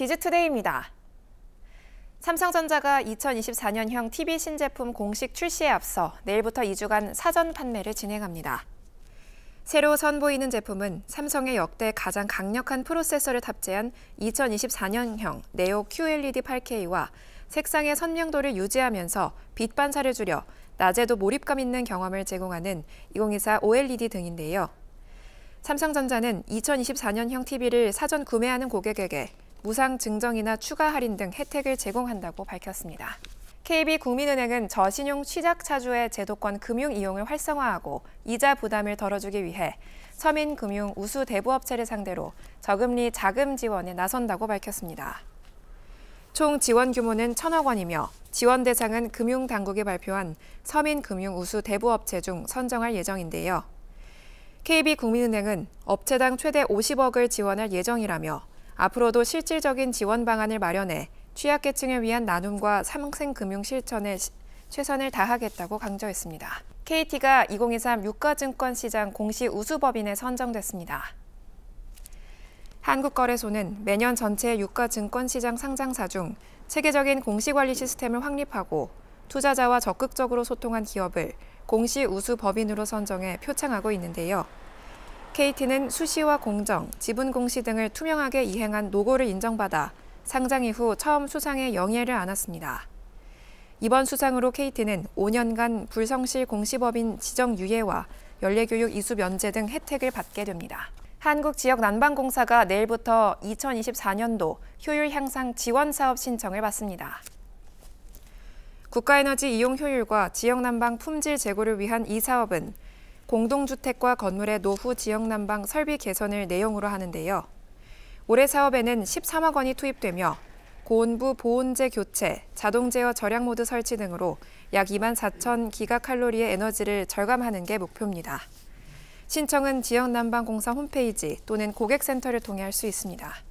비즈투데이입니다. 삼성전자가 2024년형 TV 신제품 공식 출시에 앞서 내일부터 2주간 사전 판매를 진행합니다. 새로 선보이는 제품은 삼성의 역대 가장 강력한 프로세서를 탑재한 2024년형 네오 QLED 8K와 색상의 선명도를 유지하면서 빛 반사를 줄여 낮에도 몰입감 있는 경험을 제공하는 2024 OLED 등인데요. 삼성전자는 2024년형 TV를 사전 구매하는 고객에게 무상 증정이나 추가 할인 등 혜택을 제공한다고 밝혔습니다. KB국민은행은 저신용 취약차주의 제도권 금융 이용을 활성화하고 이자 부담을 덜어주기 위해 서민금융 우수 대부업체를 상대로 저금리 자금 지원에 나선다고 밝혔습니다. 총 지원 규모는 천억 원이며 지원 대상은 금융당국이 발표한 서민금융 우수 대부업체 중 선정할 예정인데요. KB국민은행은 업체당 최대 50억을 지원할 예정이라며 앞으로도 실질적인 지원 방안을 마련해 취약계층을 위한 나눔과 삼생금융 실천에 최선을 다하겠다고 강조했습니다. KT가 2023 유가증권시장 공시 우수법인에 선정됐습니다. 한국거래소는 매년 전체 유가증권시장 상장사 중 체계적인 공시관리 시스템을 확립하고 투자자와 적극적으로 소통한 기업을 공시 우수 법인으로 선정해 표창하고 있는데요. KT는 수시와 공정, 지분 공시 등을 투명하게 이행한 노고를 인정받아 상장 이후 처음 수상에 영예를 안았습니다. 이번 수상으로 KT는 5년간 불성실 공시법인 지정 유예와 연례교육 이수 면제 등 혜택을 받게 됩니다. 한국지역난방공사가 내일부터 2024년도 효율 향상 지원 사업 신청을 받습니다. 국가에너지 이용 효율과 지역난방 품질 제고를 위한 이 사업은 공동주택과 건물의 노후 지역 난방 설비 개선을 내용으로 하는데요. 올해 사업에는 13억 원이 투입되며 고온부 보온재 교체, 자동 제어 절약 모드 설치 등으로 약 2만 4천 기가칼로리의 에너지를 절감하는 게 목표입니다. 신청은 지역난방공사 홈페이지 또는 고객센터를 통해 할 수 있습니다.